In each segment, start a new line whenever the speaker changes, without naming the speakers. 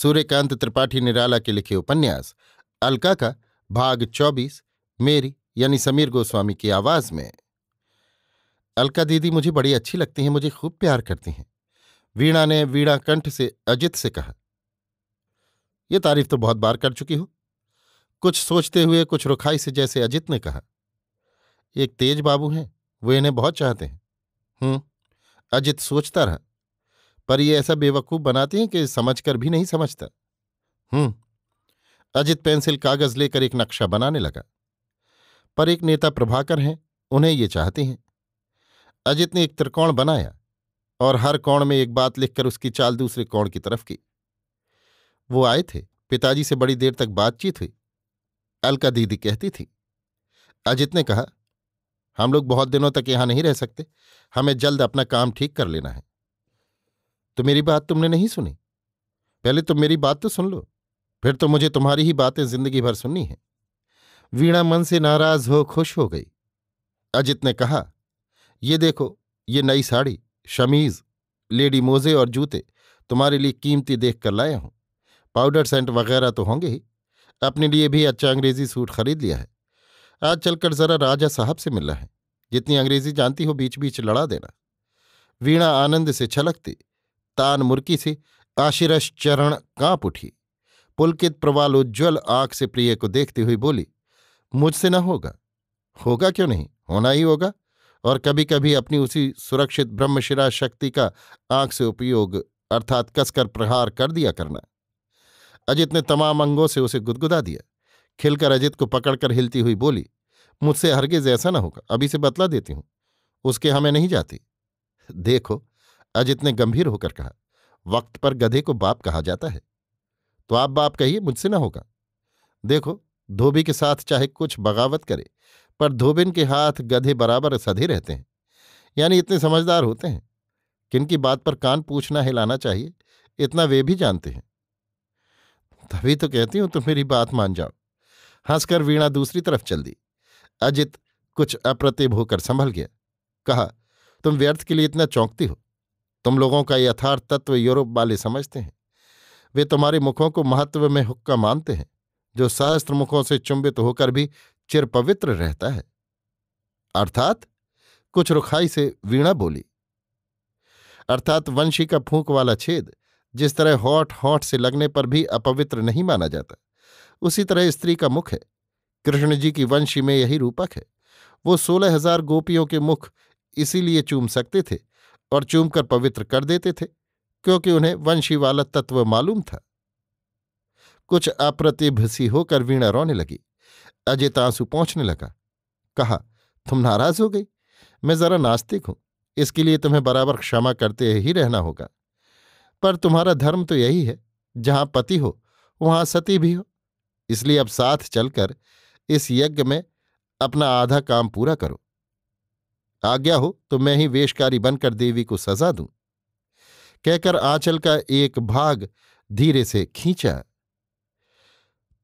सूर्यकांत त्रिपाठी निराला के लिखे उपन्यास अलका का भाग चौबीस मेरी यानी समीर गोस्वामी की आवाज में अलका दीदी मुझे बड़ी अच्छी लगती हैं मुझे खूब प्यार करती हैं वीणा ने वीणा कंठ से अजित से कहा यह तारीफ तो बहुत बार कर चुकी हो कुछ सोचते हुए कुछ रुखाई से जैसे अजित ने कहा एक तेज बाबू हैं वो इन्हें बहुत चाहते हैं हम्म अजित सोचता रहा पर ये ऐसा बेवकूफ़ बनाते हैं कि समझकर भी नहीं समझता हम्म अजित पेंसिल कागज लेकर एक नक्शा बनाने लगा पर एक नेता प्रभाकर हैं उन्हें ये चाहते हैं अजित ने एक त्रिकोण बनाया और हर कोण में एक बात लिखकर उसकी चाल दूसरे कोण की तरफ की वो आए थे पिताजी से बड़ी देर तक बातचीत हुई अलका दीदी कहती थी अजित ने कहा हम लोग बहुत दिनों तक यहां नहीं रह सकते हमें जल्द अपना काम ठीक कर लेना है तो मेरी बात तुमने नहीं सुनी पहले तुम तो मेरी बात तो सुन लो फिर तो मुझे तुम्हारी ही बातें जिंदगी भर सुननी है वीणा मन से नाराज हो खुश हो गई अजित ने कहा ये देखो ये नई साड़ी शमीज लेडी मोजे और जूते तुम्हारे लिए कीमती देख कर लाया हूं पाउडर सेंट वगैरह तो होंगे ही अपने लिए भी अच्छा अंग्रेजी सूट खरीद लिया है आज चलकर जरा राजा साहब से मिलना है जितनी अंग्रेजी जानती हो बीच बीच लड़ा देना वीणा आनंद से छलकती तान मुर्की से आशिरश चरण कांप उठी पुलकित प्रवाल उज्ज्वल आंख से प्रिय को देखती हुई बोली मुझसे न होगा होगा क्यों नहीं होना ही होगा और कभी कभी अपनी उसी सुरक्षित ब्रह्मशिरा शक्ति का आंख से उपयोग अर्थात कसकर प्रहार कर दिया करना अजित ने तमाम अंगों से उसे गुदगुदा दिया खिलकर अजित को पकड़कर हिलती हुई बोली मुझसे हरगिज ऐसा ना होगा अभी से बतला देती हूं उसके हमें नहीं जाती देखो अजित ने गंभीर होकर कहा वक्त पर गधे को बाप कहा जाता है तो आप बाप कहिए मुझसे ना होगा देखो धोबी के साथ चाहे कुछ बगावत करे पर धोबिन के हाथ गधे बराबर सधे रहते हैं यानी इतने समझदार होते हैं किनकी बात पर कान पूछना हिलाना चाहिए इतना वे भी जानते हैं तभी तो कहती हूं तुम मेरी बात मान जाओ हंसकर वीणा दूसरी तरफ चल दी अजित कुछ अप्रतिभ होकर संभल गया कहा तुम व्यर्थ के लिए इतना चौंकती हो तुम लोगों का यथार्थ तत्व यूरोप वाले समझते हैं वे तुम्हारे मुखों को महत्व में हुक्का मानते हैं जो सहस्त्र मुखों से चुंबित होकर भी चिर पवित्र रहता है अर्थात कुछ रुखाई से वीणा बोली अर्थात वंशी का फूंक वाला छेद जिस तरह होठ हॉट से लगने पर भी अपवित्र नहीं माना जाता उसी तरह स्त्री का मुख है कृष्ण जी की वंशी में यही रूपक है वो सोलह हजार गोपियों के मुख इसीलिए चूम सकते थे और चूमकर पवित्र कर देते थे क्योंकि उन्हें वंशी वाला तत्व मालूम था कुछ अप्रतिभसी होकर वीणा रोने लगी अजय आंसू पहुंचने लगा कहा तुम नाराज हो गई मैं जरा नास्तिक हूं इसके लिए तुम्हें बराबर क्षमा करते ही रहना होगा पर तुम्हारा धर्म तो यही है जहां पति हो वहां सती भी हो इसलिए अब साथ चलकर इस यज्ञ में अपना आधा काम पूरा करो आज्ञा हो तो मैं ही वेशकारी बनकर देवी को सजा दूं कहकर आंचल का एक भाग धीरे से खींचा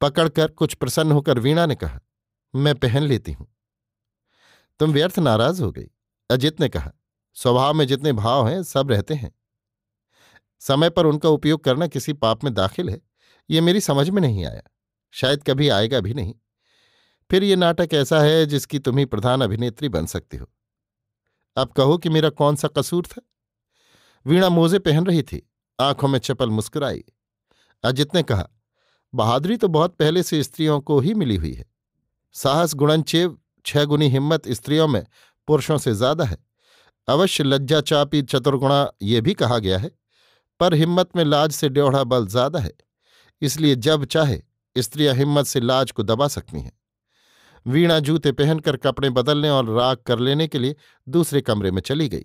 पकड़कर कुछ प्रसन्न होकर वीणा ने कहा मैं पहन लेती हूं तुम व्यर्थ नाराज हो गई अजित ने कहा स्वभाव में जितने भाव हैं सब रहते हैं समय पर उनका उपयोग करना किसी पाप में दाखिल है ये मेरी समझ में नहीं आया शायद कभी आएगा भी नहीं फिर ये नाटक ऐसा है जिसकी तुम्ही प्रधान अभिनेत्री बन सकती हो अब कहो कि मेरा कौन सा कसूर था वीणा मोजे पहन रही थी आंखों में चपल मुस्कुराई अजित ने कहा बहादुरी तो बहुत पहले से स्त्रियों को ही मिली हुई है साहस गुणनचेव गुणी हिम्मत स्त्रियों में पुरुषों से ज्यादा है अवश्य लज्जा चापी चतुर्गुणा ये भी कहा गया है पर हिम्मत में लाज से ड्योढ़ा बल ज्यादा है इसलिए जब चाहे स्त्रियां हिम्मत से लाज को दबा सकती हैं वीणा जूते पहनकर कपड़े बदलने और राग कर लेने के लिए दूसरे कमरे में चली गई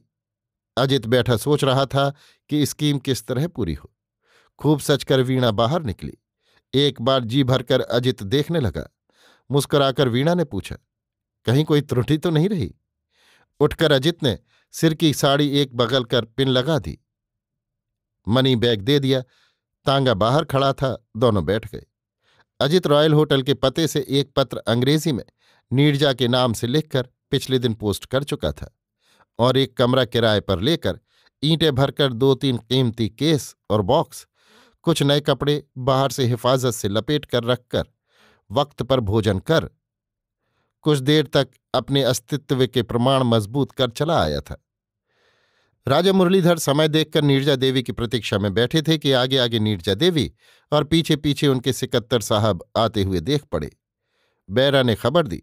अजित बैठा सोच रहा था कि स्कीम किस तरह पूरी हो खूब सच कर वीणा बाहर निकली एक बार जी भरकर अजित देखने लगा मुस्कुराकर वीणा ने पूछा कहीं कोई त्रुटि तो नहीं रही उठकर अजित ने सिर की साड़ी एक बगल कर पिन लगा दी मनी बैग दे दिया तांगा बाहर खड़ा था दोनों बैठ गए अजित रॉयल होटल के पते से एक पत्र अंग्रेजी में नीरजा के नाम से लिखकर पिछले दिन पोस्ट कर चुका था और एक कमरा किराए पर लेकर ईंटें भरकर दो तीन कीमती केस और बॉक्स कुछ नए कपड़े बाहर से हिफाजत से लपेट कर रखकर वक्त पर भोजन कर कुछ देर तक अपने अस्तित्व के प्रमाण मजबूत कर चला आया था राजा मुरलीधर समय देखकर नीरजा देवी की प्रतीक्षा में बैठे थे कि आगे आगे नीरजा देवी और पीछे पीछे उनके सिकत्तर साहब आते हुए देख पड़े बैरा ने खबर दी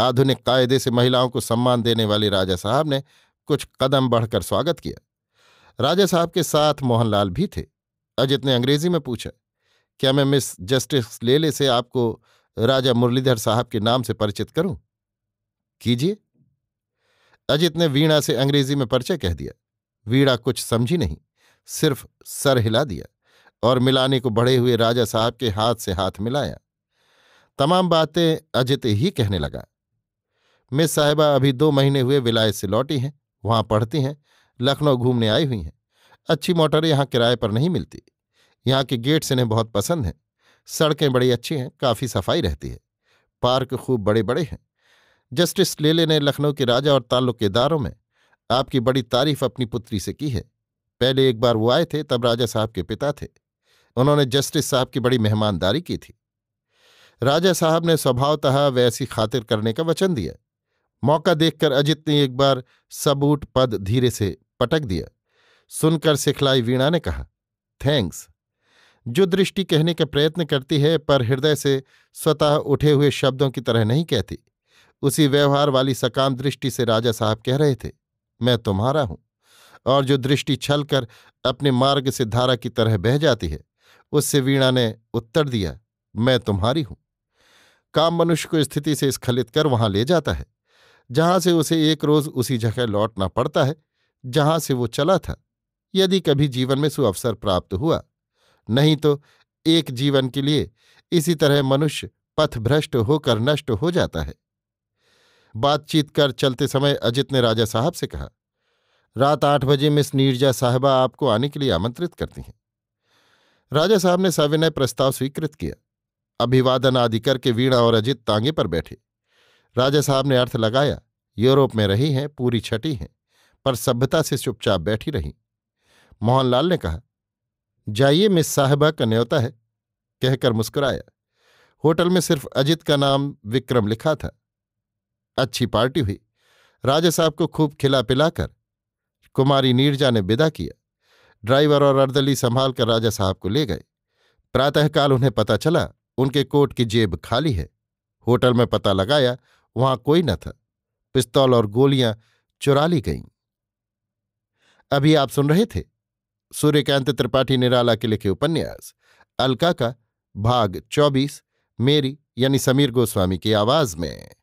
आधुनिक कायदे से महिलाओं को सम्मान देने वाले राजा साहब ने कुछ कदम बढ़कर स्वागत किया राजा साहब के साथ मोहनलाल भी थे अजित ने अंग्रेजी में पूछा क्या मैं मिस जस्टिस लेले से आपको राजा मुरलीधर साहब के नाम से परिचित करूं कीजिए अजित ने वीणा से अंग्रेजी में परिचय कह दिया वीणा कुछ समझी नहीं सिर्फ सर हिला दिया और मिलाने को बढ़े हुए राजा साहब के हाथ से हाथ मिलाया तमाम बातें अजित ही कहने लगा मिस साहिबा अभी दो महीने हुए विलायत से लौटी हैं वहां पढ़ती हैं लखनऊ घूमने आई हुई हैं अच्छी मोटरें यहाँ किराए पर नहीं मिलती यहाँ के गेट्स इन्हें बहुत पसंद हैं सड़कें बड़ी अच्छी हैं काफ़ी सफाई रहती है पार्क खूब बड़े बड़े हैं जस्टिस लेले ने लखनऊ के राजा और ताल्लुकेदारों में आपकी बड़ी तारीफ अपनी पुत्री से की है पहले एक बार वो आए थे तब राजा साहब के पिता थे उन्होंने जस्टिस साहब की बड़ी मेहमानदारी की थी राजा साहब ने स्वभावतः वैसी खातिर करने का वचन दिया मौका देखकर अजित ने एक बार सबूट पद धीरे से पटक दिया सुनकर सिखलाई वीणा ने कहा थैंक्स जो दृष्टि कहने का प्रयत्न करती है पर हृदय से स्वतः उठे हुए शब्दों की तरह नहीं कहती उसी व्यवहार वाली सकाम दृष्टि से राजा साहब कह रहे थे मैं तुम्हारा हूं और जो दृष्टि छल कर अपने मार्ग से धारा की तरह बह जाती है उससे वीणा ने उत्तर दिया मैं तुम्हारी हूं काम मनुष्य को स्थिति से स्खलित कर वहां ले जाता है जहां से उसे एक रोज उसी जगह लौटना पड़ता है जहां से वो चला था यदि कभी जीवन में सुअवसर प्राप्त हुआ नहीं तो एक जीवन के लिए इसी तरह मनुष्य पथभ्रष्ट होकर नष्ट हो जाता है बातचीत कर चलते समय अजित ने राजा साहब से कहा रात आठ बजे मिस नीरजा साहबा आपको आने के लिए आमंत्रित करती हैं राजा साहब ने सविनय प्रस्ताव स्वीकृत किया अभिवादन आदि करके वीणा और अजित तांगे पर बैठे राजा साहब ने अर्थ लगाया यूरोप में रही हैं पूरी छटी हैं पर सभ्यता से चुपचाप बैठी रहीं मोहनलाल ने कहा जाइए मिस साहबा का न्योता है कहकर मुस्कुराया होटल में सिर्फ अजित का नाम विक्रम लिखा था अच्छी पार्टी हुई राजा साहब को खूब खिला पिलाकर कुमारी नीरजा ने विदा किया ड्राइवर और अर्दली संभाल कर राजा साहब को ले गए प्रातःकाल उन्हें पता चला उनके कोट की जेब खाली है होटल में पता लगाया वहां कोई न था पिस्तौल और गोलियां चुरा ली गईं अभी आप सुन रहे थे सूर्यकांत त्रिपाठी निराला के लिखे उपन्यास अलका का भाग चौबीस मेरी यानी समीर गोस्वामी की आवाज में